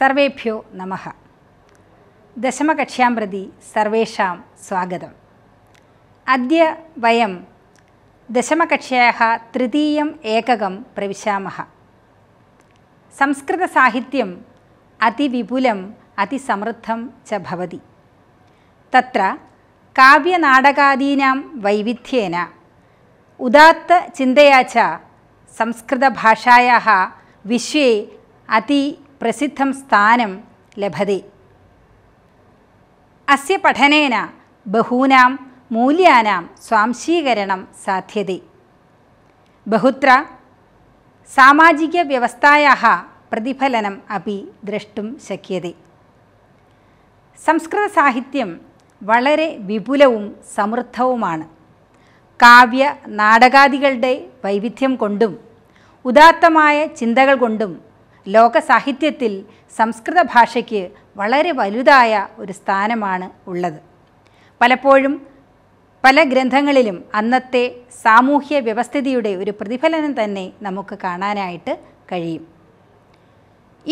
सर्वेभ्यो नमः दशमकक्ष्यां प्रति सर्वेषां स्वागतम् अद्य वयं दशमकक्ष्यायाः तृतीयम् एककं प्रविशामः संस्कृतसाहित्यम् अतिविपुलम् अतिसमृद्धं च भवति तत्र काव्यनाटकादीनां वैविध्येन उदात्तचिन्तया च संस्कृतभाषायाः विश्वे अति പ്രസിദ്ധം സ്ഥാനം ലഭതി അസ്യ പഠനേന ബഹൂനാം മൂല്യാനാം സ്വാംശീകരണം സാധ്യത ബഹുത്ര പ്രതിഫലനം പ്രതിഫലനम् ദ്രഷ്ടും द्रष्टुं शक्यते സാഹിത്യം വളരെ വിപുലവും സമൃദ്ധവുമാണ് കാവ്യ നാടകാദികളുടെ വൈവിധ്യം കൊണ്ടും ഉദാത്തമായ ചിന്തകൾ കൊണ്ടും ലോക സാഹിത്യത്തിൽ സംസ്കൃത ഭാഷയ്ക്ക് വളരെ വലുതായ ഒരു സ്ഥാനമാണ് ഉള്ളത് പലപ്പോഴും പല ഗ്രന്ഥങ്ങളിലും അന്നത്തെ സാമൂഹ്യ വ്യവസ്ഥിതിയുടെ ഒരു പ്രതിഫലനം തന്നെ നമുക്ക് കാണാനായിട്ട് കഴിയും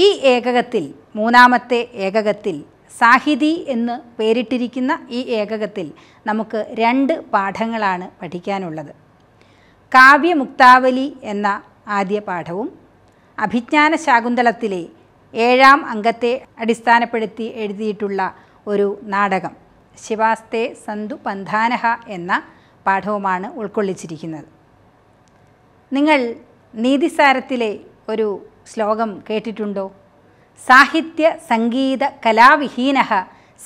ഈ ഏകകത്തിൽ മൂന്നാമത്തെ ഏകകത്തിൽ സാഹിതി എന്ന് പേരിട്ടിരിക്കുന്ന ഈ ഏകകത്തിൽ നമുക്ക് രണ്ട് പാഠങ്ങളാണ് പഠിക്കാനുള്ളത് കാവ്യമുക്താവലി എന്ന ആദ്യ പാഠവും അഭിജ്ഞാന ശാകുന്തളത്തിലെ ഏഴാം അംഗത്തെ അടിസ്ഥാനപ്പെടുത്തി എഴുതിയിട്ടുള്ള ഒരു നാടകം ശിവാസ്തേ സന്തു പന്ധാനഹ എന്ന പാഠവുമാണ് ഉൾക്കൊള്ളിച്ചിരിക്കുന്നത് നിങ്ങൾ നീതിസാരത്തിലെ ഒരു ശ്ലോകം കേട്ടിട്ടുണ്ടോ സാഹിത്യ സംഗീത കലാവിഹീന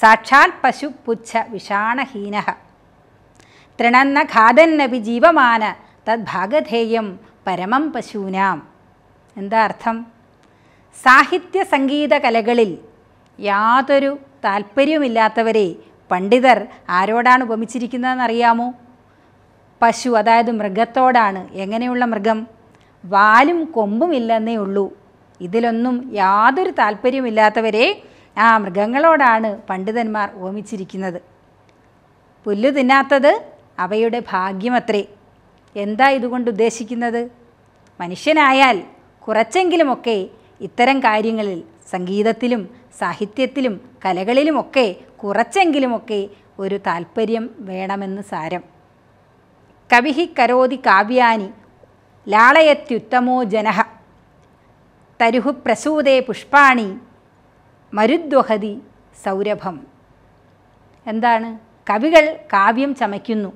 സാക്ഷാൽ പശു പുച്ഛ വിഷാണഹീന തൃണന്ന ഘാതന്നപി ജീവമാന തദ്ഭാഗധേയം പരമം പശൂനാം എന്താ അർത്ഥം സാഹിത്യ സംഗീത കലകളിൽ യാതൊരു താല്പര്യവുമില്ലാത്തവരെ പണ്ഡിതർ ആരോടാണ് ഉപമിച്ചിരിക്കുന്നതെന്ന് അറിയാമോ പശു അതായത് മൃഗത്തോടാണ് എങ്ങനെയുള്ള മൃഗം വാലും കൊമ്പുമില്ലെന്നേ ഉള്ളൂ ഇതിലൊന്നും യാതൊരു താല്പര്യമില്ലാത്തവരെ ആ മൃഗങ്ങളോടാണ് പണ്ഡിതന്മാർ ഓമിച്ചിരിക്കുന്നത് പുല്ലു തിന്നാത്തത് അവയുടെ ഭാഗ്യമത്രേ എന്താ ഇതുകൊണ്ട് ഉദ്ദേശിക്കുന്നത് മനുഷ്യനായാൽ കുറച്ചെങ്കിലുമൊക്കെ ഇത്തരം കാര്യങ്ങളിൽ സംഗീതത്തിലും സാഹിത്യത്തിലും കലകളിലുമൊക്കെ കുറച്ചെങ്കിലുമൊക്കെ ഒരു താല്പര്യം വേണമെന്ന് സാരം കവിഹി കരോതി കാവ്യാനി ലാളയത്യുത്തമോ ജനഹ തരുഹു പ്രസൂതേ പുഷ്പാണി മരുദ്വഹതി സൗരഭം എന്താണ് കവികൾ കാവ്യം ചമയ്ക്കുന്നു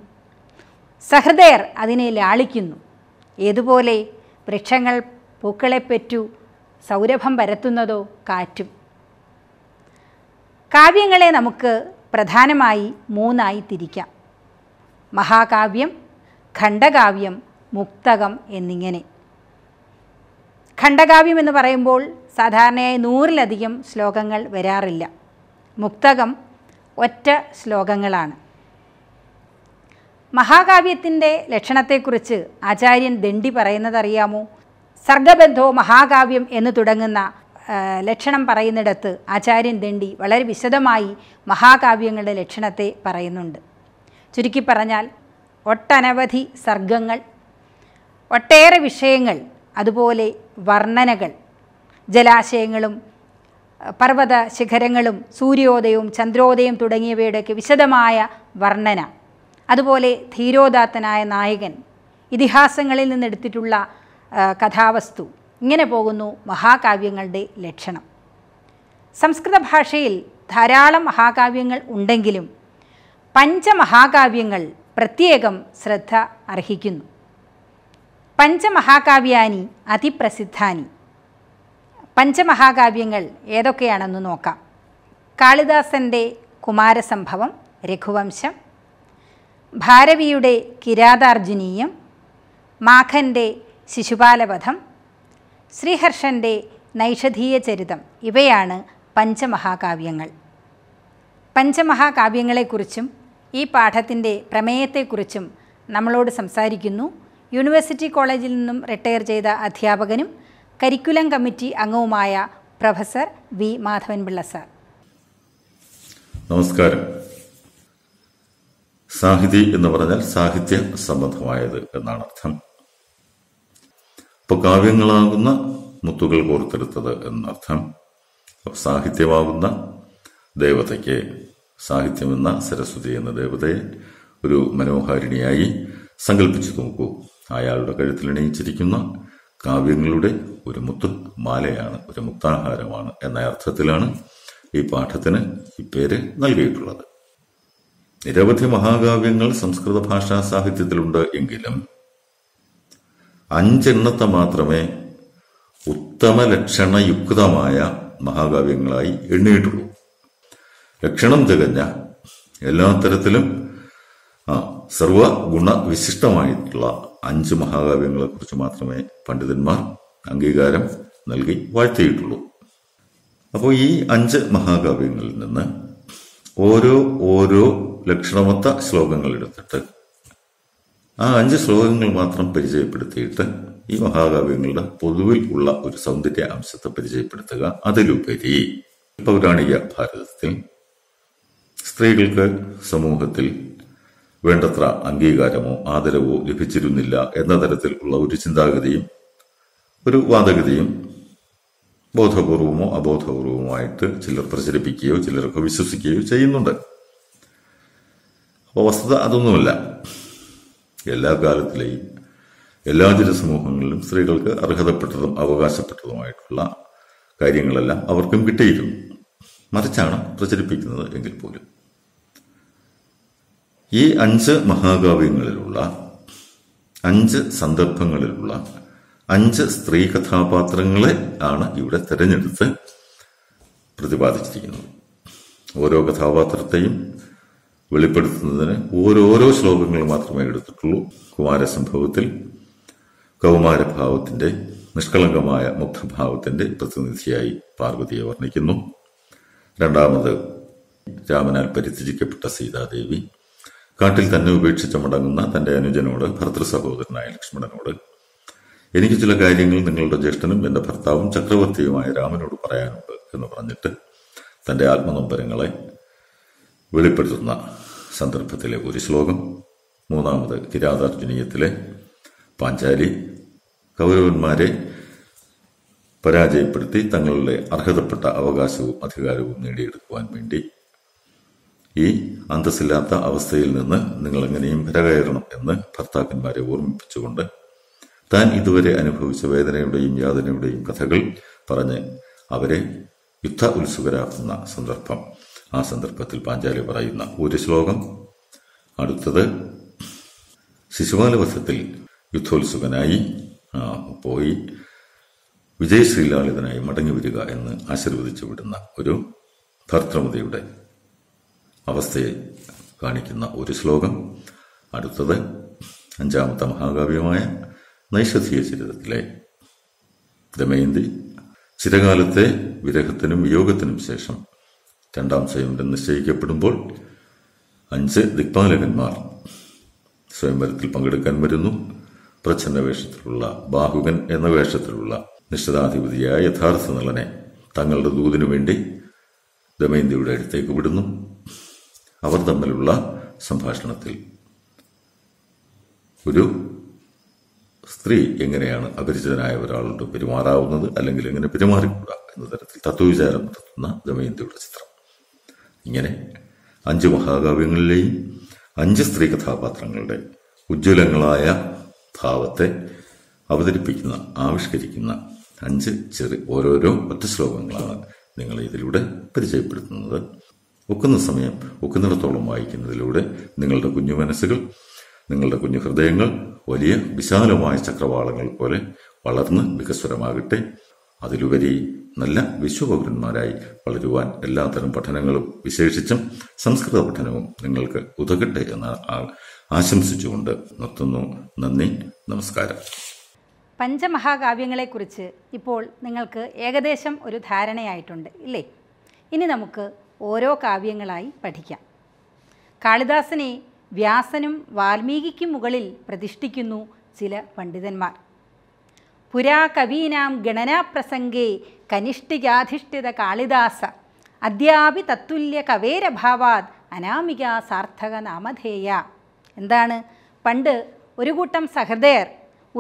സഹൃദയർ അതിനെ ലാളിക്കുന്നു ഏതുപോലെ വൃക്ഷങ്ങൾ പൂക്കളെ പെറ്റു സൗരഭം പരത്തുന്നതോ കാറ്റും കാവ്യങ്ങളെ നമുക്ക് പ്രധാനമായി മൂന്നായി തിരിക്കാം മഹാകാവ്യം ഖണ്ഡകാവ്യം മുക്തകം എന്നിങ്ങനെ ഖണ്ഡകാവ്യം എന്ന് പറയുമ്പോൾ സാധാരണയായി നൂറിലധികം ശ്ലോകങ്ങൾ വരാറില്ല മുക്തകം ഒറ്റ ശ്ലോകങ്ങളാണ് മഹാകാവ്യത്തിൻ്റെ ലക്ഷണത്തെക്കുറിച്ച് ആചാര്യൻ ദണ്ഡി പറയുന്നതറിയാമോ സർഗബന്ധോ മഹാകാവ്യം എന്ന് തുടങ്ങുന്ന ലക്ഷണം പറയുന്നിടത്ത് ആചാര്യൻ ദണ്ഡി വളരെ വിശദമായി മഹാകാവ്യങ്ങളുടെ ലക്ഷണത്തെ പറയുന്നുണ്ട് ചുരുക്കി പറഞ്ഞാൽ ഒട്ടനവധി സർഗങ്ങൾ ഒട്ടേറെ വിഷയങ്ങൾ അതുപോലെ വർണ്ണനകൾ ജലാശയങ്ങളും പർവ്വത ശിഖരങ്ങളും സൂര്യോദയവും ചന്ദ്രോദയവും തുടങ്ങിയവയുടെയൊക്കെ വിശദമായ വർണ്ണന അതുപോലെ ധീരോദാത്തനായ നായകൻ ഇതിഹാസങ്ങളിൽ നിന്നെടുത്തിട്ടുള്ള കഥാവസ്തു ഇങ്ങനെ പോകുന്നു മഹാകാവ്യങ്ങളുടെ ലക്ഷണം സംസ്കൃത ഭാഷയിൽ ധാരാളം മഹാകാവ്യങ്ങൾ ഉണ്ടെങ്കിലും പഞ്ചമഹാകാവ്യങ്ങൾ പ്രത്യേകം ശ്രദ്ധ അർഹിക്കുന്നു പഞ്ചമഹാകാവ്യാനി അതിപ്രസിദ്ധാനി പഞ്ചമഹാകാവ്യങ്ങൾ ഏതൊക്കെയാണെന്ന് നോക്കാം കാളിദാസൻ്റെ കുമാരസംഭവം രഘുവംശം ഭാരവിയുടെ കിരാതാർജുനീയം മാഖൻ്റെ ശിശുപാലവധം ശ്രീഹർഷൻ്റെ നൈഷധീയ ചരിതം ഇവയാണ് പഞ്ചമഹാകാവ്യങ്ങൾ പഞ്ചമഹാകാവ്യങ്ങളെക്കുറിച്ചും ഈ പാഠത്തിൻ്റെ പ്രമേയത്തെക്കുറിച്ചും നമ്മളോട് സംസാരിക്കുന്നു യൂണിവേഴ്സിറ്റി കോളേജിൽ നിന്നും റിട്ടയർ ചെയ്ത അധ്യാപകനും കരിക്കുലം കമ്മിറ്റി അംഗവുമായ പ്രൊഫസർ വി മാധവൻപിള്ള സാർ നമസ്കാരം സാഹിതി എന്ന് പറഞ്ഞാൽ സാഹിത്യ സംബന്ധമായത് എന്നാണ് അർത്ഥം അപ്പോൾ കാവ്യങ്ങളാകുന്ന മുത്തുകൾ കോർത്തെടുത്തത് എന്നർത്ഥം സാഹിത്യമാകുന്ന ദേവതയ്ക്ക് സാഹിത്യമെന്ന സരസ്വതി എന്ന ദേവതയെ ഒരു മനോഹാരിണിയായി സങ്കല്പിച്ചു നോക്കൂ അയാളുടെ കഴുത്തിലിണയിച്ചിരിക്കുന്ന കാവ്യങ്ങളുടെ ഒരു മുത്ത് മാലയാണ് ഒരു മുത്താഹാരമാണ് എന്ന അർത്ഥത്തിലാണ് ഈ പാഠത്തിന് ഈ പേര് നൽകിയിട്ടുള്ളത് നിരവധി മഹാകാവ്യങ്ങൾ സംസ്കൃത ഭാഷാ സാഹിത്യത്തിലുണ്ട് എങ്കിലും അഞ്ചെണ്ണത്തെ മാത്രമേ ഉത്തമ ലക്ഷണയുക്തമായ മഹാകാവ്യങ്ങളായി എണ്ണിയിട്ടുള്ളൂ ലക്ഷണം തികഞ്ഞ എല്ലാ തരത്തിലും സർവ ഗുണവിശിഷ്ടമായിട്ടുള്ള അഞ്ച് മഹാകാവ്യങ്ങളെക്കുറിച്ച് മാത്രമേ പണ്ഡിതന്മാർ അംഗീകാരം നൽകി വാഴ്ത്തിയിട്ടുള്ളൂ അപ്പോൾ ഈ അഞ്ച് മഹാകാവ്യങ്ങളിൽ നിന്ന് ഓരോ ഓരോ ലക്ഷണമൊത്ത ശ്ലോകങ്ങൾ എടുത്തിട്ട് ആ അഞ്ച് ശ്ലോകങ്ങൾ മാത്രം പരിചയപ്പെടുത്തിയിട്ട് ഈ മഹാകാവ്യങ്ങളുടെ പൊതുവിൽ ഉള്ള ഒരു സൗന്ദര്യ അംശത്തെ പരിചയപ്പെടുത്തുക അതിലുപരി പൗരാണിക ഭാരതത്തിൽ സ്ത്രീകൾക്ക് സമൂഹത്തിൽ വേണ്ടത്ര അംഗീകാരമോ ആദരവോ ലഭിച്ചിരുന്നില്ല എന്ന തരത്തിൽ ഉള്ള ഒരു ചിന്താഗതിയും ഒരു വാദഗതിയും ബോധപൂർവമോ അബോധപൂർവമായിട്ട് ചിലർ പ്രചരിപ്പിക്കുകയോ ചിലർക്ക് വിശ്വസിക്കുകയോ ചെയ്യുന്നുണ്ട് അപ്പോൾ വസ്തുത അതൊന്നുമല്ല എല്ലാ കാലത്തിലെയും എല്ലാ ജനസമൂഹങ്ങളിലും സ്ത്രീകൾക്ക് അർഹതപ്പെട്ടതും അവകാശപ്പെട്ടതുമായിട്ടുള്ള കാര്യങ്ങളെല്ലാം അവർക്കും കിട്ടിയിരുന്നു മറിച്ചാണ് പ്രചരിപ്പിക്കുന്നത് എങ്കിൽ പോലും ഈ അഞ്ച് മഹാകാവ്യങ്ങളിലുള്ള അഞ്ച് സന്ദർഭങ്ങളിലുള്ള അഞ്ച് സ്ത്രീ കഥാപാത്രങ്ങളെ ആണ് ഇവിടെ തിരഞ്ഞെടുത്ത് പ്രതിപാദിച്ചിരിക്കുന്നത് ഓരോ കഥാപാത്രത്തെയും വെളിപ്പെടുത്തുന്നതിന് ഓരോരോ ശ്ലോകങ്ങൾ മാത്രമേ എടുത്തിട്ടുള്ളൂ കുമാരസംഭവത്തിൽ കൗമാരഭാവത്തിന്റെ നിഷ്കളങ്കമായ മുക്തഭാവത്തിന്റെ പ്രതിനിധിയായി പാർവതിയെ വർണ്ണിക്കുന്നു രണ്ടാമത് രാമനാൽ പരിത്യജിക്കപ്പെട്ട സീതാദേവി കാട്ടിൽ തന്നെ ഉപേക്ഷിച്ച് മടങ്ങുന്ന തന്റെ അനുജനോട് ഭർത്തൃ സഹോദരനായ ലക്ഷ്മണനോട് എനിക്ക് ചില കാര്യങ്ങൾ നിങ്ങളുടെ ജ്യേഷ്ഠനും എന്റെ ഭർത്താവും ചക്രവർത്തിയുമായ രാമനോട് പറയാനുണ്ട് എന്ന് പറഞ്ഞിട്ട് തന്റെ ആത്മനൊമ്പരങ്ങളെ വെളിപ്പെടുത്തുന്ന സന്ദർഭത്തിലെ ഒരു ശ്ലോകം മൂന്നാമത് കിരാതാർജുനീയത്തിലെ പാഞ്ചാലി കൗരവന്മാരെ പരാജയപ്പെടുത്തി തങ്ങളുടെ അർഹതപ്പെട്ട അവകാശവും അധികാരവും നേടിയെടുക്കുവാൻ വേണ്ടി ഈ അന്തസ്സില്ലാത്ത അവസ്ഥയിൽ നിന്ന് നിങ്ങൾ എങ്ങനെയും വരകയറണം എന്ന് ഭർത്താക്കന്മാരെ ഓർമ്മിപ്പിച്ചുകൊണ്ട് താൻ ഇതുവരെ അനുഭവിച്ച വേദനയുടെയും യാതനയുടെയും കഥകൾ പറഞ്ഞ് അവരെ യുദ്ധ ഉത്സുകരാക്കുന്ന സന്ദർഭം ആ സന്ദർഭത്തിൽ പാഞ്ചാലി പറയുന്ന ഒരു ശ്ലോകം അടുത്തത് ശിശുപാലവസത്തിൽ യുദ്ധോത്സുകനായി പോയി വിജയശ്രീലാളിതനായി മടങ്ങി വരിക എന്ന് ആശീർവദിച്ചു വിടുന്ന ഒരു ഭർത്തൃമതിയുടെ അവസ്ഥയെ കാണിക്കുന്ന ഒരു ശ്ലോകം അടുത്തത് അഞ്ചാമത്തെ മഹാകാവ്യമായ നൈഷധീയ ചരിതത്തിലെ ദമയന്തി ചിരകാലത്തെ വിരഹത്തിനും വിയോഗത്തിനും ശേഷം രണ്ടാം സ്വയംവരം നിശ്ചയിക്കപ്പെടുമ്പോൾ അഞ്ച് ദിക്പാലകന്മാർ സ്വയംവരത്തിൽ പങ്കെടുക്കാൻ വരുന്നു പ്രച്ഛന്ന വേഷത്തിലുള്ള ബാഹുകൻ എന്ന വേഷത്തിലുള്ള നിശ്ചിതാധിപതിയായ യഥാർത്ഥ നളനെ തങ്ങളുടെ ദൂതിനു വേണ്ടി ദമയന്തിയുടെ അടുത്തേക്ക് വിടുന്നു അവർ തമ്മിലുള്ള സംഭാഷണത്തിൽ ഒരു സ്ത്രീ എങ്ങനെയാണ് അപരിചിതനായ ഒരാളോട് പെരുമാറാവുന്നത് അല്ലെങ്കിൽ എങ്ങനെ പെരുമാറിക്കൂടാ എന്ന തരത്തിൽ തത്വവിചാരം നടത്തുന്ന ദമയന്തിയുടെ ചിത്രം ഇങ്ങനെ അഞ്ച് മഹാകാവ്യങ്ങളിലെയും അഞ്ച് സ്ത്രീ കഥാപാത്രങ്ങളുടെ ഉജ്ജ്വലങ്ങളായ ഭാവത്തെ അവതരിപ്പിക്കുന്ന ആവിഷ്കരിക്കുന്ന അഞ്ച് ചെറിയ ഓരോരോ ഒറ്റ ശ്ലോകങ്ങളാണ് നിങ്ങൾ ഇതിലൂടെ പരിചയപ്പെടുത്തുന്നത് ഒക്കുന്ന സമയം ഒക്കുന്നിടത്തോളം വായിക്കുന്നതിലൂടെ നിങ്ങളുടെ കുഞ്ഞു മനസ്സുകൾ നിങ്ങളുടെ കുഞ്ഞു ഹൃദയങ്ങൾ വലിയ വിശാലമായ ചക്രവാളങ്ങൾ പോലെ വളർന്ന് വികസ്വരമാകട്ടെ അതിലുപരി നല്ല വിശ്വപൗരന്മാരായി വളരുവാൻ എല്ലാത്തരം പഠനങ്ങളും വിശേഷിച്ചും സംസ്കൃത പഠനവും നിങ്ങൾക്ക് ഉതകട്ടെ എന്ന് ആശംസിച്ചുകൊണ്ട് നിർത്തുന്നു നന്ദി നമസ്കാരം പഞ്ചമഹാകാവ്യങ്ങളെക്കുറിച്ച് ഇപ്പോൾ നിങ്ങൾക്ക് ഏകദേശം ഒരു ധാരണയായിട്ടുണ്ട് ഇല്ലേ ഇനി നമുക്ക് ഓരോ കാവ്യങ്ങളായി പഠിക്കാം കാളിദാസനെ വ്യാസനും വാൽമീകിക്കും മുകളിൽ പ്രതിഷ്ഠിക്കുന്നു ചില പണ്ഡിതന്മാർ പുരാ കവീനാം ഗണനാപ്രസംഗേ കനിഷ്ഠികാധിഷ്ഠിത കാളിദാസ അദ്യാപി തത്തുല്യ കവേരഭാവാത് അനാമിക സാർത്ഥക നാമധേയ എന്താണ് പണ്ട് ഒരു കൂട്ടം സഹൃദയർ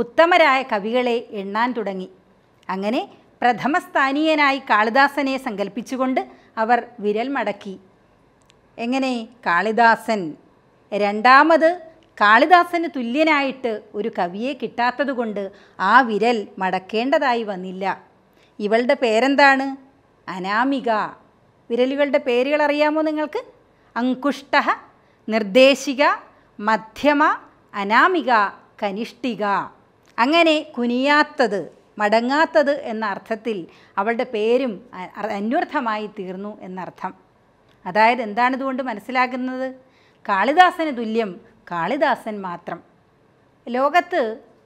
ഉത്തമരായ കവികളെ എണ്ണാൻ തുടങ്ങി അങ്ങനെ പ്രഥമസ്ഥാനീയനായി കാളിദാസനെ സങ്കല്പിച്ചുകൊണ്ട് അവർ വിരൽ മടക്കി എങ്ങനെ കാളിദാസൻ രണ്ടാമത് കാളിദാസന് തുല്യനായിട്ട് ഒരു കവിയെ കിട്ടാത്തതുകൊണ്ട് ആ വിരൽ മടക്കേണ്ടതായി വന്നില്ല ഇവളുടെ പേരെന്താണ് അനാമിക വിരലുകളുടെ പേരുകൾ അറിയാമോ നിങ്ങൾക്ക് അങ്കുഷ്ട നിർദ്ദേശിക മധ്യമ അനാമിക കനിഷ്ഠിക അങ്ങനെ കുനിയാത്തത് മടങ്ങാത്തത് എന്ന അർത്ഥത്തിൽ അവളുടെ പേരും അന്വർത്ഥമായി തീർന്നു എന്നർത്ഥം അതായത് എന്താണ് മനസ്സിലാകുന്നത് കാളിദാസന് തുല്യം കാളിദാസൻ മാത്രം ലോകത്ത്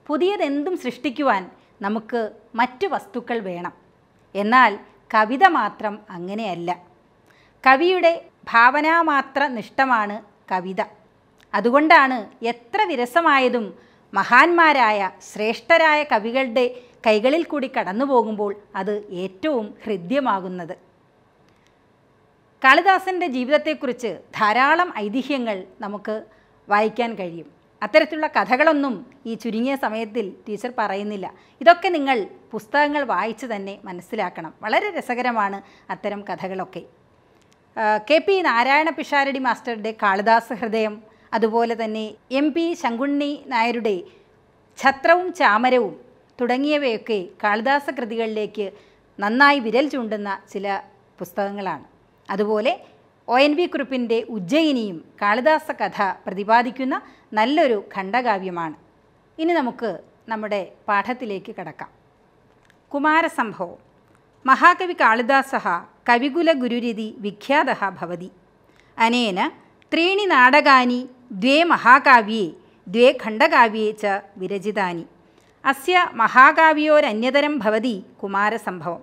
പുതിയതെന്തും സൃഷ്ടിക്കുവാൻ നമുക്ക് മറ്റു വസ്തുക്കൾ വേണം എന്നാൽ കവിത മാത്രം അങ്ങനെയല്ല കവിയുടെ ഭാവനാമാത്ര നിഷ്ഠമാണ് കവിത അതുകൊണ്ടാണ് എത്ര വിരസമായതും മഹാന്മാരായ ശ്രേഷ്ഠരായ കവികളുടെ കൈകളിൽ കൂടി കടന്നു പോകുമ്പോൾ അത് ഏറ്റവും ഹൃദ്യമാകുന്നത് കാളിദാസൻ്റെ ജീവിതത്തെക്കുറിച്ച് ധാരാളം ഐതിഹ്യങ്ങൾ നമുക്ക് വായിക്കാൻ കഴിയും അത്തരത്തിലുള്ള കഥകളൊന്നും ഈ ചുരുങ്ങിയ സമയത്തിൽ ടീച്ചർ പറയുന്നില്ല ഇതൊക്കെ നിങ്ങൾ പുസ്തകങ്ങൾ വായിച്ച് തന്നെ മനസ്സിലാക്കണം വളരെ രസകരമാണ് അത്തരം കഥകളൊക്കെ കെ പി നാരായണ പിഷാരടി മാസ്റ്ററുടെ കാളിദാസ ഹൃദയം അതുപോലെ തന്നെ എം പി ശങ്കുണ്ണി നായരുടെ ഛത്രവും ചാമരവും തുടങ്ങിയവയൊക്കെ കാളിദാസ കൃതികളിലേക്ക് നന്നായി വിരൽ ചൂണ്ടുന്ന ചില പുസ്തകങ്ങളാണ് അതുപോലെ ഒ എൻ വി കുറിപ്പിൻ്റെ ഉജ്ജയിനിയും കാളിദാസ കഥ പ്രതിപാദിക്കുന്ന നല്ലൊരു ഖണ്ഡകാവ്യമാണ് ഇനി നമുക്ക് നമ്മുടെ പാഠത്തിലേക്ക് കടക്കാം കുമാരസംഭവം മഹാകവി കാളിദാസ കവികുലഗുരുരിതി വിഖ്യാത ഭവതി അനേന ത്രീണി നാടകാനി ദ്വേ മഹാകാവ്യേ ദ്വേ ഖണ്ഡകാവ്യേ ച വിരചിതാനി അസ്യ മഹാകാവ്യോരന്യതരം ഭവതി കുമാരസംഭവം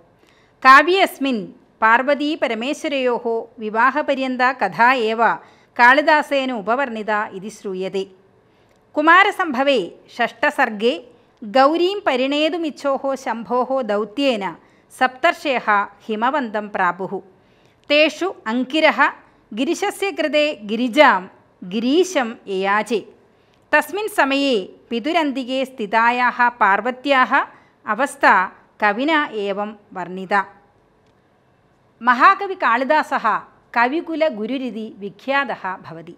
കാവ്യസ്മിൻ पार्वतीपरमेश्वरयोः विवाहपर्यन्ता कथा एव कालिदासेन उपवर्णिता इति श्रूयते कुमारसम्भवे षष्ठसर्गे गौरीं परिणेतुमिच्छोः शम्भोः दौत्येन सप्तर्षेः हिमवन्तं प्रापुः तेषु अङ्किरः गिरिशस्य कृते गिरिजां गिरीशं ययाचे तस्मिन् समये पितुरन्तिके स्थितायाः पार्वत्याः अवस्था कविना एवं वर्णिता മഹാകവി കാളിദാസ കവികുല ഗുരുരിതി വിഖ്യാത ഭവതി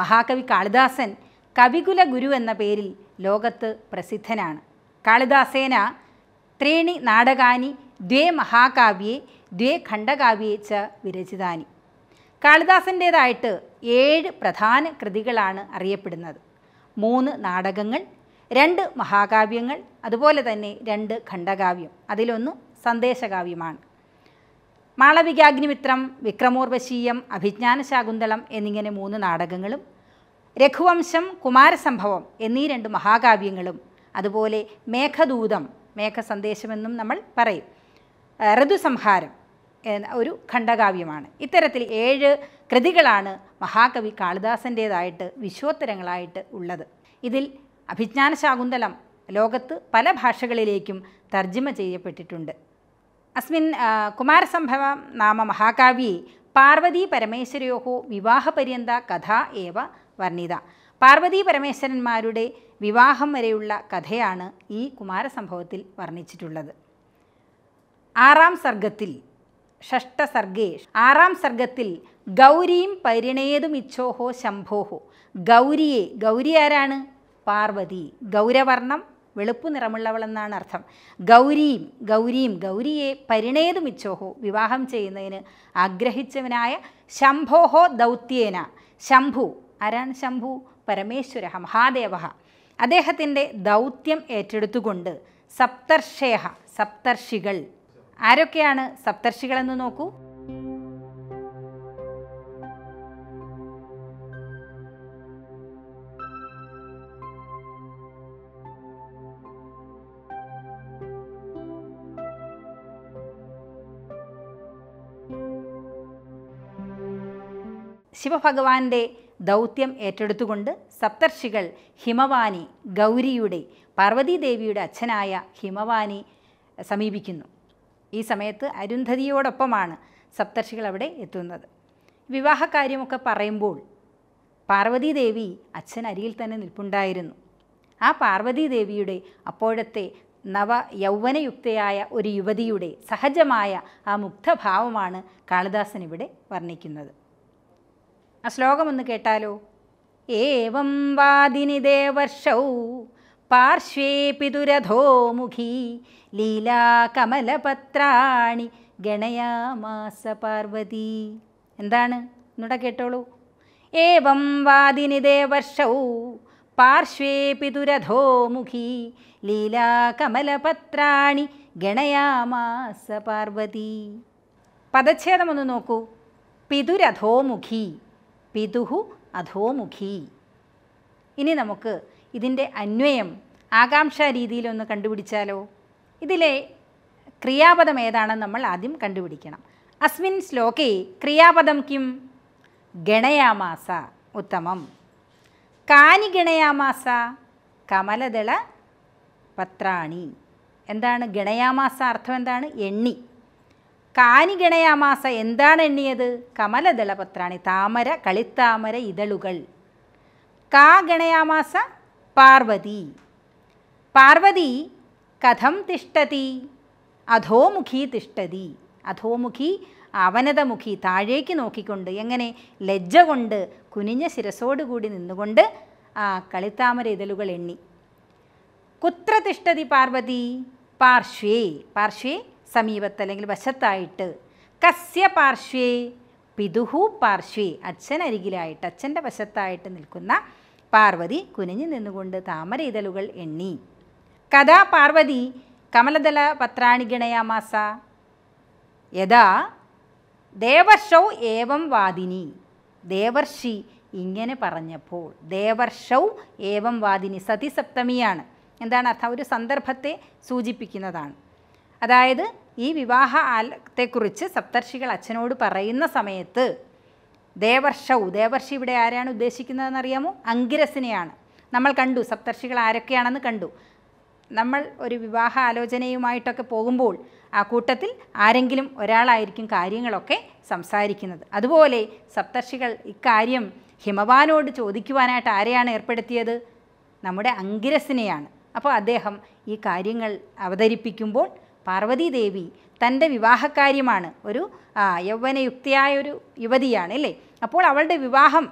മഹാകവി കാളിദാസൻ കവികുല ഗുരു എന്ന പേരിൽ ലോകത്ത് പ്രസിദ്ധനാണ് കാളിദാസേന ത്രീണി നാടകാനി ദ്വേ മഹാകാവ്യേ ദ്വേ ഖണ്ഡകാവ്യേ ച വിരചിതാനി കാളിദാസൻ്റേതായിട്ട് ഏഴ് പ്രധാന കൃതികളാണ് അറിയപ്പെടുന്നത് മൂന്ന് നാടകങ്ങൾ രണ്ട് മഹാകാവ്യങ്ങൾ അതുപോലെ തന്നെ രണ്ട് ഖണ്ഡകാവ്യം അതിലൊന്ന് സന്ദേശകാവ്യമാണ് മാളവികാഗ്നിമിത്രം വിക്രമോർവശീയം അഭിജ്ഞാനശാകുന്തളം എന്നിങ്ങനെ മൂന്ന് നാടകങ്ങളും രഘുവംശം കുമാരസംഭവം എന്നീ രണ്ട് മഹാകാവ്യങ്ങളും അതുപോലെ മേഘദൂതം മേഘസന്ദേശമെന്നും നമ്മൾ പറയും ഋതുസംഹാരം ഒരു ഖണ്ഡകാവ്യമാണ് ഇത്തരത്തിൽ ഏഴ് കൃതികളാണ് മഹാകവി കാളിദാസൻ്റേതായിട്ട് വിശ്വോത്തരങ്ങളായിട്ട് ഉള്ളത് ഇതിൽ അഭിജ്ഞാനശാകുന്തളം ലോകത്ത് പല ഭാഷകളിലേക്കും തർജ്ജിമ ചെയ്യപ്പെട്ടിട്ടുണ്ട് കുമാരസംഭവ നാമ नाम महाकाव्ये പാർവതീപരമേശ്വരയോഹ വിവാഹപര്യന്ത കഥ ഏവ വർണ്ണിത പരമേശ്വരന്മാരുടെ വിവാഹം വരെയുള്ള കഥയാണ് ഈ കുമാരസംഭവത്തിൽ വർണ്ണിച്ചിട്ടുള്ളത് ആറാം സർഗത്തിൽ ഷഷ്ടസർഗേ ആറാം സർഗത്തിൽ ഗൗരിയും പരിണേതുമിച്ഛോഹോ ശംഭോഹോ ഗൗരിയെ ഗൗരി ആരാണ് പാർവതി ഗൗരവർണം വെളുപ്പ് നിറമുള്ളവളെന്നാണ് അർത്ഥം ഗൗരിയും ഗൗരിയും ഗൗരിയെ മിച്ചോഹോ വിവാഹം ചെയ്യുന്നതിന് ആഗ്രഹിച്ചവനായ ശംഭോഹോ ദൗത്യേന ശംഭു ആരാണ് ശംഭു പരമേശ്വര മഹാദേവ അദ്ദേഹത്തിൻ്റെ ദൗത്യം ഏറ്റെടുത്തുകൊണ്ട് സപ്തർഷേഹ സപ്തർഷികൾ ആരൊക്കെയാണ് സപ്തർഷികളെന്ന് നോക്കൂ ശിവഭഗവാന്റെ ദൗത്യം ഏറ്റെടുത്തുകൊണ്ട് സപ്തർഷികൾ ഹിമവാനി ഗൗരിയുടെ പാർവതീദേവിയുടെ അച്ഛനായ ഹിമവാനി സമീപിക്കുന്നു ഈ സമയത്ത് അരുന്ധതിയോടൊപ്പമാണ് സപ്തർഷികൾ അവിടെ എത്തുന്നത് വിവാഹകാര്യമൊക്കെ പറയുമ്പോൾ പാർവതീദേവി അച്ഛൻ അരിയിൽ തന്നെ നിൽപ്പുണ്ടായിരുന്നു ആ പാർവതീദേവിയുടെ അപ്പോഴത്തെ നവ യൗവനയുക്തയായ ഒരു യുവതിയുടെ സഹജമായ ആ മുക്തഭാവമാണ് കാളിദാസൻ ഇവിടെ വർണ്ണിക്കുന്നത് ആ ശ്ലോകമൊന്ന് കേട്ടാലോ ഏവം വാദിനി ദേവർഷൗ പാർശ്വേ പിതുരധോമുഖി ലീലാകമലപത്രാണി ഗണയാമാസ പാർവതി എന്താണ് എന്നൂടെ കേട്ടോളൂ ഏവം വാദിനി ദേവർഷൗ പാർശ്വേ പിതുരധോമുഖി ലീലാകമലപത്രാണി ഗണയാമാസ പാർവതി പദച്ഛേദമൊന്ന് നോക്കൂ പിതുരധോമുഖി പിതുഹു അധോമുഖി ഇനി നമുക്ക് ഇതിൻ്റെ അന്വയം ആകാംക്ഷാ രീതിയിലൊന്ന് കണ്ടുപിടിച്ചാലോ ഇതിലെ ക്രിയാപദം ഏതാണെന്ന് നമ്മൾ ആദ്യം കണ്ടുപിടിക്കണം അസ്മിൻ ശ്ലോകെ ക്രിയാപദം കിം ഗണയാമാസ ഉത്തമം കാനി ഗണയാമാസ കമലദള പത്രാണി എന്താണ് ഗണയാമാസ അർത്ഥം എന്താണ് എണ്ണി കാനി ഗണയാമാസ എന്താണ് എണ്ണിയത് കമലദളപത്രാണി താമര കളിത്താമര ഇതളുകൾ കാ ഗണയാമാസ പാർവതി പാർവതി കഥം തിഷ്ടതി അധോമുഖി തിഷ്ടതി അധോമുഖി അവനതമുഖി താഴേക്ക് നോക്കിക്കൊണ്ട് എങ്ങനെ ലജ്ജ കൊണ്ട് കുനിഞ്ഞ ശിരസോടുകൂടി നിന്നുകൊണ്ട് ആ കളിത്താമര ഇതലുകൾ എണ്ണി കുത്ര തിഷ്ടതി പാർവതി പാർശ്വേ പാർശ്വേ സമീപത്ത് അല്ലെങ്കിൽ വശത്തായിട്ട് കസ്യ പാർശ്വേ പിതുഹു പാർശ്വേ അച്ഛൻ അരികിലായിട്ട് അച്ഛൻ്റെ വശത്തായിട്ട് നിൽക്കുന്ന പാർവതി കുനിഞ്ഞു നിന്നുകൊണ്ട് താമര ഇതളുകൾ എണ്ണി കഥാ പാർവതി കമലദല പത്രാണി ഗണയാമാസ യഥാ ദേവർഷൗ ഏവം വാദിനി ദേവർഷി ഇങ്ങനെ പറഞ്ഞപ്പോൾ ദേവർഷൗ ഏവം വാദിനി സതിസപ്തമിയാണ് എന്താണ് അർത്ഥം ഒരു സന്ദർഭത്തെ സൂചിപ്പിക്കുന്നതാണ് അതായത് ഈ വിവാഹ ആലത്തെക്കുറിച്ച് സപ്തർഷികൾ അച്ഛനോട് പറയുന്ന സമയത്ത് ദേവർഷൗ ദേവർഷി ഇവിടെ ആരാണ് ഉദ്ദേശിക്കുന്നതെന്ന് അറിയാമോ അങ്കിരസിനെയാണ് നമ്മൾ കണ്ടു സപ്തർഷികൾ ആരൊക്കെയാണെന്ന് കണ്ടു നമ്മൾ ഒരു വിവാഹ ആലോചനയുമായിട്ടൊക്കെ പോകുമ്പോൾ ആ കൂട്ടത്തിൽ ആരെങ്കിലും ഒരാളായിരിക്കും കാര്യങ്ങളൊക്കെ സംസാരിക്കുന്നത് അതുപോലെ സപ്തർഷികൾ ഇക്കാര്യം ഹിമവാനോട് ചോദിക്കുവാനായിട്ട് ആരെയാണ് ഏർപ്പെടുത്തിയത് നമ്മുടെ അങ്കിരസിനെയാണ് അപ്പോൾ അദ്ദേഹം ഈ കാര്യങ്ങൾ അവതരിപ്പിക്കുമ്പോൾ പാർവതീദേവി തൻ്റെ വിവാഹകാര്യമാണ് ഒരു യൗവനയുക്തിയായ ഒരു യുവതിയാണ് അല്ലേ അപ്പോൾ അവളുടെ വിവാഹം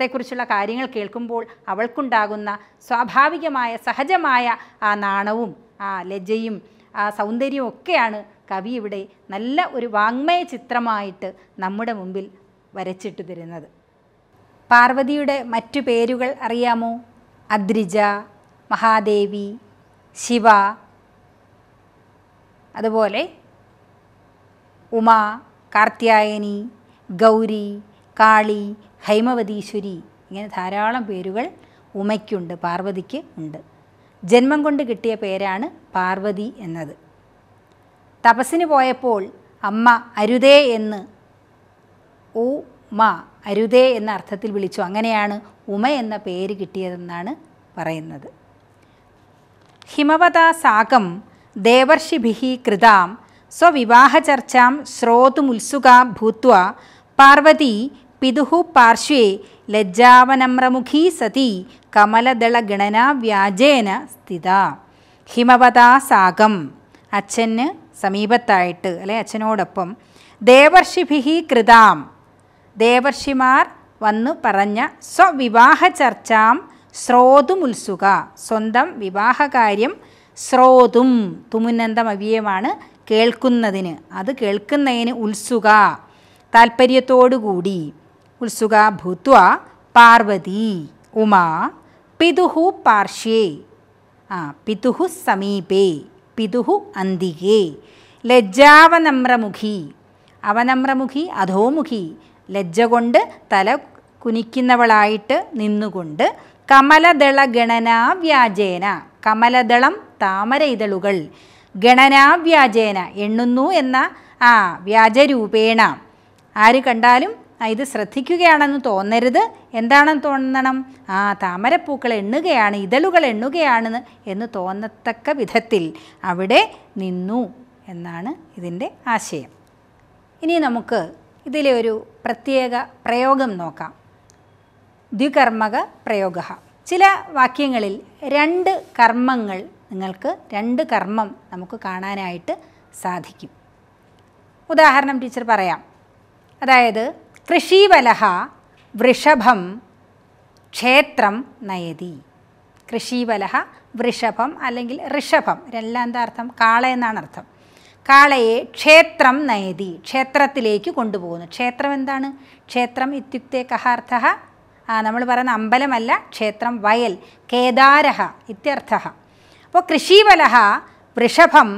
ത്തെക്കുറിച്ചുള്ള കാര്യങ്ങൾ കേൾക്കുമ്പോൾ അവൾക്കുണ്ടാകുന്ന സ്വാഭാവികമായ സഹജമായ ആ നാണവും ആ ലജ്ജയും ആ സൗന്ദര്യവും ഒക്കെയാണ് കവി ഇവിടെ നല്ല ഒരു വാങ്മയ ചിത്രമായിട്ട് നമ്മുടെ മുമ്പിൽ വരച്ചിട്ട് തരുന്നത് പാർവതിയുടെ മറ്റു പേരുകൾ അറിയാമോ അദ്രിജ മഹാദേവി ശിവ അതുപോലെ ഉമ കാർത്യായനി ഗൗരി കാളി ഹൈമവതീശ്വരി ഇങ്ങനെ ധാരാളം പേരുകൾ ഉമയ്ക്കുണ്ട് പാർവതിക്ക് ഉണ്ട് ജന്മം കൊണ്ട് കിട്ടിയ പേരാണ് പാർവതി എന്നത് തപസ്സിന് പോയപ്പോൾ അമ്മ അരുതേ എന്ന് ഉ മ അരുതേ എന്ന അർത്ഥത്തിൽ വിളിച്ചു അങ്ങനെയാണ് ഉമ എന്ന പേര് കിട്ടിയതെന്നാണ് പറയുന്നത് ഹിമവത സാകം ദേവർഷിഭി കൃതാം സ്വവിവാഹചർച്ചാം ശ്രോതുമുത്സുക ഭൂത്വ പാർവതി പിതുഹു പാർശ്വേ ലജ്ജാവനമ്രമുഖീ സതി വ്യാജേന സ്ഥിത സാഗം അച്ഛന് സമീപത്തായിട്ട് അല്ലെ അച്ഛനോടൊപ്പം ദേവർഷിഭിഹി കൃതാം ദേവർഷിമാർ വന്നു പറഞ്ഞ സ്വവിവാഹ ചർച്ചാം ശ്രോതുമുത്സുക സ്വന്തം വിവാഹകാര്യം ശ്രോതും തുമുന്നന്തം അവ്യയമാണ് കേൾക്കുന്നതിന് അത് കേൾക്കുന്നതിന് ഉത്സുക താല്പര്യത്തോടുകൂടി ഉത്സുക ഭൂത്വ പാർവതി ഉമാ പിതുഹു പാർശ്വേ ആ പിതുഹു സമീപേ പിതുഹു അന്തികേ ലജ്ജാവനമ്രമുഖി അവനമ്രമുഖി അധോമുഖി ലജ്ജ കൊണ്ട് തല കുനിക്കുന്നവളായിട്ട് നിന്നുകൊണ്ട് കമലദള ഗണനാ വ്യാജേന കമലദളം താമര ഇതളുകൾ ഗണനാവ്യാജേന എണ്ണുന്നു എന്ന ആ വ്യാജരൂപേണ ആര് കണ്ടാലും ഇത് ശ്രദ്ധിക്കുകയാണെന്ന് തോന്നരുത് എന്താണെന്ന് തോന്നണം ആ താമരപ്പൂക്കൾ എണ്ണുകയാണ് ഇതളുകൾ എണ്ണുകയാണ് എന്ന് തോന്നത്തക്ക വിധത്തിൽ അവിടെ നിന്നു എന്നാണ് ഇതിൻ്റെ ആശയം ഇനി നമുക്ക് ഇതിലെ ഒരു പ്രത്യേക പ്രയോഗം നോക്കാം ദ്വികർമ്മക പ്രയോഗ ചില വാക്യങ്ങളിൽ രണ്ട് കർമ്മങ്ങൾ നിങ്ങൾക്ക് രണ്ട് കർമ്മം നമുക്ക് കാണാനായിട്ട് സാധിക്കും ഉദാഹരണം ടീച്ചർ പറയാം അതായത് കൃഷിവലഹ വൃഷഭം ക്ഷേത്രം നയതി കൃഷിവലഹ വൃഷഭം അല്ലെങ്കിൽ ഋഷഭം ഇതെല്ലാം എന്താ അർത്ഥം കാള എന്നാണ് അർത്ഥം കാളയെ ക്ഷേത്രം നയതി ക്ഷേത്രത്തിലേക്ക് കൊണ്ടുപോകുന്നു ക്ഷേത്രം എന്താണ് ക്ഷേത്രം ഇത്യുക്തേ കഹാർത്ഥ നമ്മൾ പറയുന്ന അമ്പലമല്ല ക്ഷേത്രം വയൽ കേദാരഹ ഇത്യർത്ഥ അപ്പോൾ കൃഷിവലഹ വൃഷഭം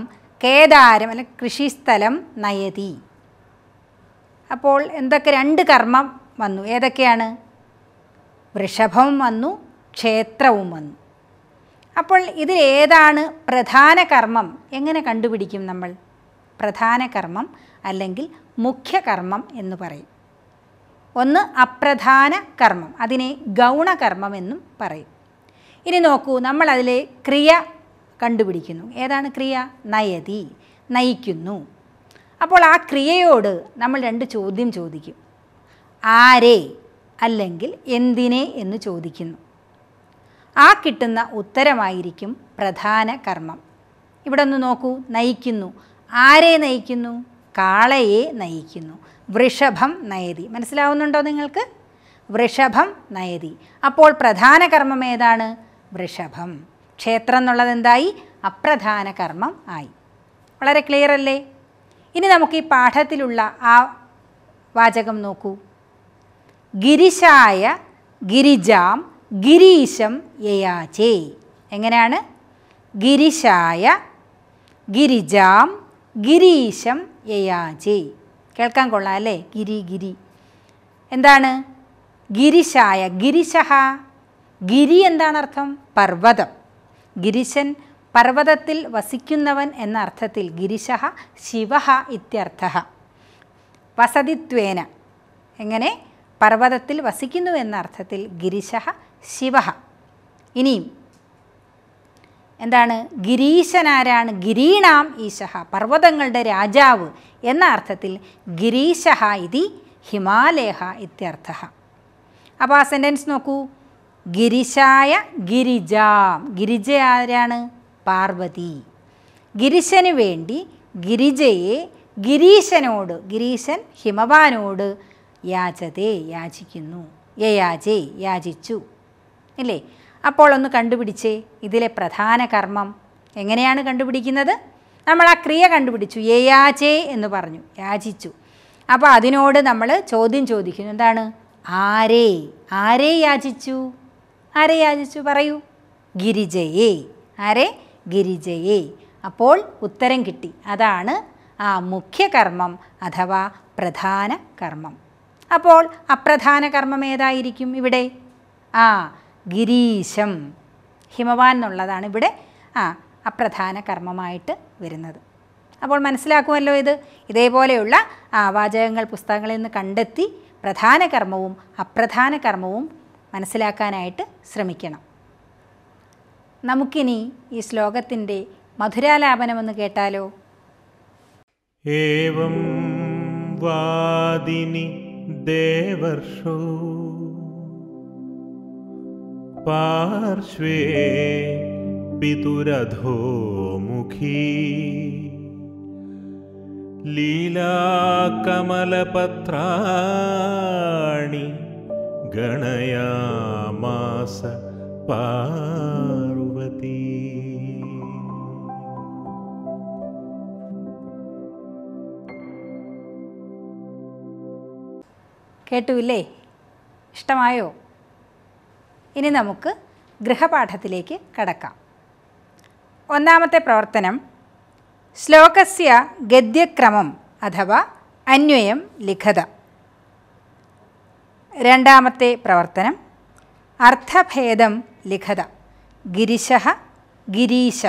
കേദാരം അല്ലെ കൃഷിസ്ഥലം നയതി അപ്പോൾ എന്തൊക്കെ രണ്ട് കർമ്മം വന്നു ഏതൊക്കെയാണ് വൃഷഭവും വന്നു ക്ഷേത്രവും വന്നു അപ്പോൾ ഇതിലേതാണ് പ്രധാന കർമ്മം എങ്ങനെ കണ്ടുപിടിക്കും നമ്മൾ പ്രധാന കർമ്മം അല്ലെങ്കിൽ മുഖ്യകർമ്മം എന്ന് പറയും ഒന്ന് അപ്രധാന കർമ്മം അതിനെ ഗൗണകർമ്മം എന്നും പറയും ഇനി നോക്കൂ അതിലെ ക്രിയ കണ്ടുപിടിക്കുന്നു ഏതാണ് ക്രിയ നയതി നയിക്കുന്നു അപ്പോൾ ആ ക്രിയയോട് നമ്മൾ രണ്ട് ചോദ്യം ചോദിക്കും ആരെ അല്ലെങ്കിൽ എന്തിനെ എന്ന് ചോദിക്കുന്നു ആ കിട്ടുന്ന ഉത്തരമായിരിക്കും പ്രധാന കർമ്മം ഇവിടെ ഒന്ന് നോക്കൂ നയിക്കുന്നു ആരെ നയിക്കുന്നു കാളയെ നയിക്കുന്നു വൃഷഭം നയതി മനസ്സിലാവുന്നുണ്ടോ നിങ്ങൾക്ക് വൃഷഭം നയതി അപ്പോൾ പ്രധാന കർമ്മം ഏതാണ് വൃഷഭം ക്ഷേത്രം എന്നുള്ളത് എന്തായി അപ്രധാന കർമ്മം ആയി വളരെ ക്ലിയർ അല്ലേ ഇനി നമുക്ക് ഈ പാഠത്തിലുള്ള ആ വാചകം നോക്കൂ ഗിരിശായ ഗിരിജാം ഗിരീശം യയാചേ എങ്ങനെയാണ് ഗിരിശായ ഗിരിജാം ഗിരീശം യയാചേ കേൾക്കാൻ കൊള്ളാം അല്ലേ ഗിരി ഗിരി എന്താണ് ഗിരിശായ ഗിരിശഹ ഗിരി എന്താണ് അർത്ഥം പർവ്വതം ഗിരിശൻ പർവ്വതത്തിൽ വസിക്കുന്നവൻ എന്ന അർത്ഥത്തിൽ ഗിരിശഹ ശിവഹ ഇത്യർത്ഥ വസതിത്വേന എങ്ങനെ പർവ്വതത്തിൽ വസിക്കുന്നു എന്ന അർത്ഥത്തിൽ ഗിരിശഹ ശിവഹ ഇനിയും എന്താണ് ഗിരീശനാരാണ് ഗിരീണാം ഈശഹ പർവ്വതങ്ങളുടെ രാജാവ് എന്ന അർത്ഥത്തിൽ ഗിരീശഹ ഇതി ഹിമാലയ ഇത്യർത്ഥ അപ്പോൾ ആ സെൻറ്റൻസ് നോക്കൂ ഗിരിശായ ഗിരിജാം ഗിരിജ ആരാണ് പാർവതി ഗിരിശന് വേണ്ടി ഗിരിജയെ ഗിരീശനോട് ഗിരീശൻ ഹിമവാനോട് യാചതേ യാചിക്കുന്നു യയാജേ യാചിച്ചു ഇല്ലേ അപ്പോൾ ഒന്ന് കണ്ടുപിടിച്ചേ ഇതിലെ പ്രധാന കർമ്മം എങ്ങനെയാണ് കണ്ടുപിടിക്കുന്നത് നമ്മൾ ആ ക്രിയ കണ്ടുപിടിച്ചു യയാചേ എന്ന് പറഞ്ഞു യാചിച്ചു അപ്പോൾ അതിനോട് നമ്മൾ ചോദ്യം ചോദിക്കുന്നു എന്താണ് ആരേ ആരേ യാചിച്ചു ആരെ യാചിച്ചു പറയൂ ഗിരിജയെ ആരെ ഗിരിജയെ അപ്പോൾ ഉത്തരം കിട്ടി അതാണ് ആ മുഖ്യകർമ്മം അഥവാ പ്രധാന കർമ്മം അപ്പോൾ അപ്രധാന കർമ്മം ഏതായിരിക്കും ഇവിടെ ആ ഗിരീശം ഹിമവാൻ എന്നുള്ളതാണ് ഇവിടെ ആ അപ്രധാന കർമ്മമായിട്ട് വരുന്നത് അപ്പോൾ മനസ്സിലാക്കുമല്ലോ ഇത് ഇതേപോലെയുള്ള ആ വാചകങ്ങൾ പുസ്തകങ്ങളിൽ നിന്ന് കണ്ടെത്തി പ്രധാന കർമ്മവും അപ്രധാന കർമ്മവും മനസ്സിലാക്കാനായിട്ട് ശ്രമിക്കണം നമുക്കിനി ഈ ശ്ലോകത്തിൻ്റെ മധുരാലാപനമെന്ന് കേട്ടാലോ ഏവം വാദിനി ദേവർഷോ पार्श्वे पितुरधोमुखी लीलाकमलपत्राणि गणयामास पार्वती കേട്ടുവില്ലേ ഇഷ്ടമായോ ഇനി നമുക്ക് ഗൃഹപാഠത്തിലേക്ക് കടക്കാം ഒന്നാമത്തെ പ്രവർത്തനം ശ്ലോകസ്യ ഗദ്യക്രമം അഥവാ അന്വയം ലിഖത രണ്ടാമത്തെ പ്രവർത്തനം അർത്ഥഭേദം ലിഖത ഗിരിശ ഗിരീശ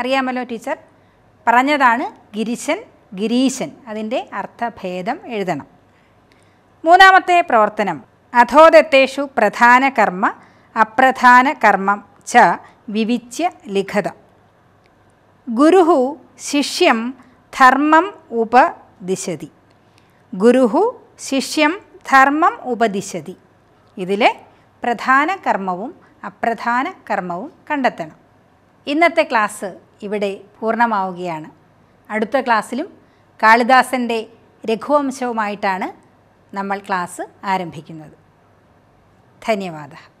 അറിയാമല്ലോ ടീച്ചർ പറഞ്ഞതാണ് ഗിരിശൻ ഗിരീശൻ അതിൻ്റെ അർത്ഥഭേദം എഴുതണം മൂന്നാമത്തെ പ്രവർത്തനം അധോദത്തേഷു അപ്രധാന കർമ്മം ച വിവിച്യ ലിഖത ഗുരുഹു ശിഷ്യം ധർമ്മം ഉപദിശതി ഗുരുഹു ശിഷ്യം ധർമ്മം ഉപദിശതി ഇതിലെ പ്രധാന കർമ്മവും അപ്രധാന കർമ്മവും കണ്ടെത്തണം ഇന്നത്തെ ക്ലാസ് ഇവിടെ പൂർണ്ണമാവുകയാണ് അടുത്ത ക്ലാസ്സിലും കാളിദാസൻ്റെ രഘുവംശവുമായിട്ടാണ് നമ്മൾ ക്ലാസ് ആരംഭിക്കുന്നത് धन्यवाद